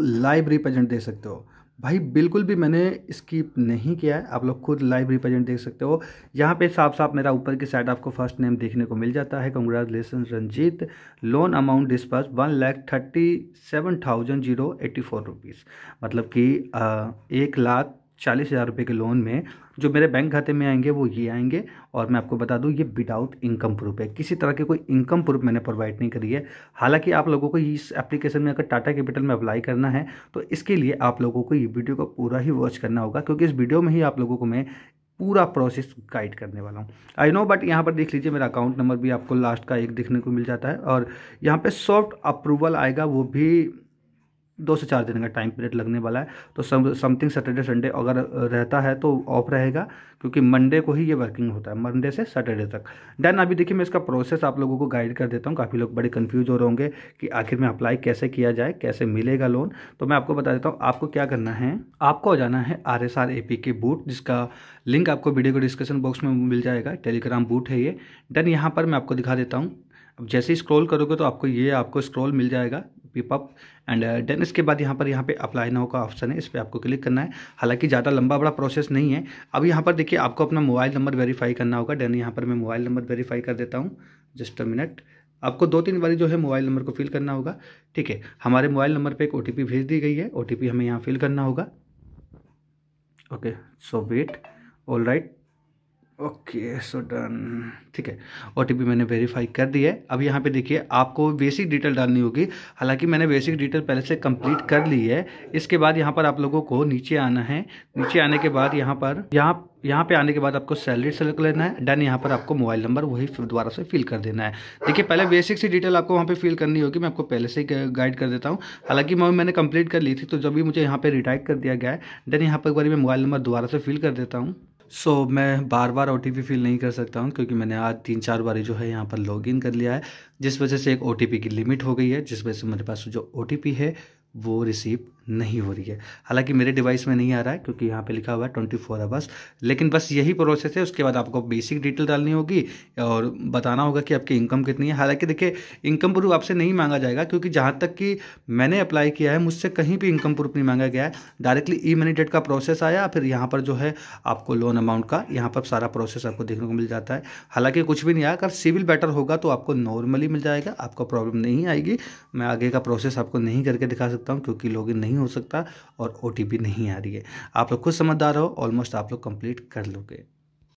live represent दे सकते हो भाई बिल्कुल भी मैंने स्किप नहीं किया है आप लोग खुद लाइव रिप्रेजेंट देख सकते हो यहाँ पे साफ साफ मेरा ऊपर की साइड आपको फर्स्ट नेम देखने को मिल जाता है congratulation Ranjeet loan amount disperse one lakh thirty seven thousand zero eighty four rupees मतलब कि एक लाख चालीस हज़ार रुपये के लोन में जो मेरे बैंक खाते में आएंगे वो ये आएंगे और मैं आपको बता दूं ये विदाउट इनकम प्रूफ है किसी तरह की कोई इनकम प्रूफ मैंने प्रोवाइड नहीं करी है हालांकि आप लोगों को इस एप्लीकेशन में अगर टाटा कैपिटल में अप्लाई करना है तो इसके लिए आप लोगों को ये वीडियो को पूरा ही वॉच करना होगा क्योंकि इस वीडियो में ही आप लोगों को मैं पूरा प्रोसेस गाइड करने वाला हूँ आई नो बट यहाँ पर देख लीजिए मेरा अकाउंट नंबर भी आपको लास्ट का एक देखने को मिल जाता है और यहाँ पर सॉफ्ट अप्रूवल आएगा वो भी दो से चार दिन का टाइम पीरियड लगने वाला है तो समथिंग सैटरडे संडे अगर रहता है तो ऑफ रहेगा क्योंकि मंडे को ही ये वर्किंग होता है मंडे से सैटरडे तक देन अभी देखिए मैं इसका प्रोसेस आप लोगों को गाइड कर देता हूँ काफ़ी लोग बड़े कन्फ्यूज हो रहे होंगे कि आखिर में अप्लाई कैसे किया जाए कैसे मिलेगा लोन तो मैं आपको बता देता हूँ आपको क्या करना है आपको हो जाना है R S R A P के बूट जिसका लिंक आपको वीडियो को डिस्क्रिप्शन बॉक्स में मिल जाएगा टेलीग्राम बूट है ये देन यहाँ पर मैं आपको दिखा देता हूँ अब जैसे ही स्क्रॉल करोगे तो आपको ये आपको स्क्रॉल मिल जाएगा पिपअप एंड देन इसके बाद यहाँ पर यहाँ पे अप्लाई नाउ का ऑप्शन है इस पर आपको क्लिक करना है हालांकि ज़्यादा लंबा बड़ा प्रोसेस नहीं है अब यहाँ पर देखिए आपको अपना मोबाइल नंबर वेरीफाई करना होगा देन यहाँ पर मैं मोबाइल नंबर वेरीफाई कर देता हूँ जस्ट अ मिनट आपको दो तीन बारी जो है मोबाइल नंबर को फिल करना होगा ठीक है हमारे मोबाइल नंबर पर एक ओ भेज दी गई है ओ हमें यहाँ फिल करना होगा okay so wait all right okay so done ठीक है ओ मैंने वेरीफाई कर दिया है अब यहाँ पे देखिए आपको बेसिक डिटेल डालनी होगी हालांकि मैंने बेसिक डिटेल पहले से कंप्लीट कर ली है इसके बाद यहाँ पर आप लोगों को नीचे आना है नीचे आने के बाद यहाँ पर यहाँ यहाँ पे आने के बाद आपको सैलरी सेलेक्ट लेना है डन यहाँ पर आपको मोबाइल नंबर वही दोबारा से फिल कर देना है देखिए पहले बेसिक सी डिटेल आपको वहाँ पे फिल करनी होगी मैं आपको पहले से ही गाइड कर देता हूँ हालांकि मैं मैंने कंप्लीट कर ली थी तो जब भी मुझे यहाँ पे रिटायर कर दिया गया है डन यहाँ पर एक बार मैं मोबाइल नंबर दोबारा से फिल कर देता हूँ सो so, मैं बार बार ओ फील नहीं कर सकता हूँ क्योंकि मैंने आज तीन चार बारी जो है यहाँ पर लॉगिन कर लिया है जिस वजह से एक ओ की लिमिट हो गई है जिस वजह से मेरे पास जो ओ है वो रिसीव नहीं हो रही है हालांकि मेरे डिवाइस में नहीं आ रहा है क्योंकि यहाँ पे लिखा हुआ है ट्वेंटी फोर आवर्स लेकिन बस यही प्रोसेस है उसके बाद आपको बेसिक डिटेल डालनी होगी और बताना होगा कि आपकी इनकम कितनी है हालांकि देखिए इनकम प्रूफ आपसे नहीं मांगा जाएगा क्योंकि जहाँ तक कि मैंने अप्लाई किया है मुझसे कहीं भी इनकम प्रूफ नहीं मांगा गया है डायरेक्टली ई मनी डेट का प्रोसेस आया फिर यहाँ पर जो है आपको लोन अमाउंट का यहाँ पर सारा प्रोसेस आपको देखने को मिल जाता है हालांकि कुछ भी नहीं आया अगर सिविल बेटर होगा तो आपको नॉर्मली मिल जाएगा आपको प्रॉब्लम नहीं आएगी मैं आगे का प्रोसेस आपको नहीं करके दिखा सकता सकता हूँ क्योंकि लॉगिन नहीं हो सकता और ओ नहीं आ रही है आप लोग खुद समझदार हो ऑलमोस्ट आप लोग कंप्लीट कर लोगे